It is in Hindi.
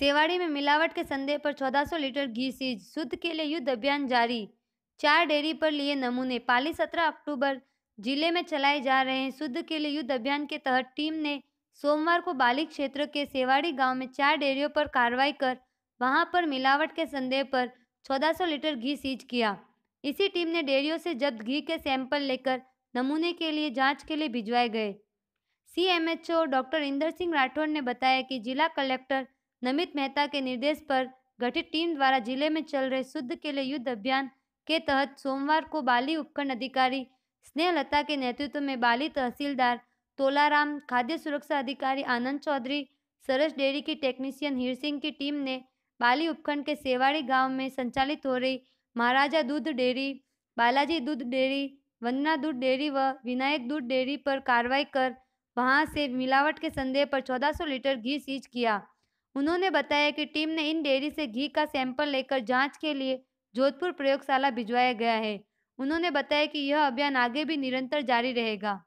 सेवाड़ी में मिलावट के संदेह पर 1400 लीटर घी सीज शुद्ध के लिए युद्ध अभियान जारी चार डेयरी पर लिए नमूने पाली 17 अक्टूबर जिले में चलाए जा रहे हैं शुद्ध के लिए युद्ध अभियान के तहत टीम ने सोमवार को बालिक क्षेत्र के सेवाड़ी गांव में चार डेयरियों पर कार्रवाई कर वहां पर मिलावट के संदेह पर 1400 लीटर घी सीज किया इसी टीम ने डेयरियों से जब्त घी के सैंपल लेकर नमूने के लिए जांच के लिए भिजवाए गए सीएमएचओ डॉक्टर इंदर सिंह राठौड़ ने बताया कि जिला कलेक्टर नमित मेहता के निर्देश पर गठित टीम द्वारा जिले में चल रहे शुद्ध के लिए युद्ध अभियान के तहत सोमवार को बाली उपखंड अधिकारी स्नेहलता के नेतृत्व में बाली तहसीलदार तोलाराम खाद्य सुरक्षा अधिकारी आनंद चौधरी सरस डेयरी की टेक्नीशियन हीर सिंह की टीम ने बाली उपखंड के सेवाड़ी गांव में संचालित हो रही महाराजा दूध डेयरी बालाजी दूध डेयरी वंदना दूध डेयरी व विनायक दूध डेयरी पर कार्रवाई कर वहां से मिलावट के संदेह पर 1400 लीटर घी सीज किया उन्होंने बताया कि टीम ने इन डेयरी से घी का सैंपल लेकर जांच के लिए जोधपुर प्रयोगशाला भिजवाया गया है उन्होंने बताया कि यह अभियान आगे भी निरंतर जारी रहेगा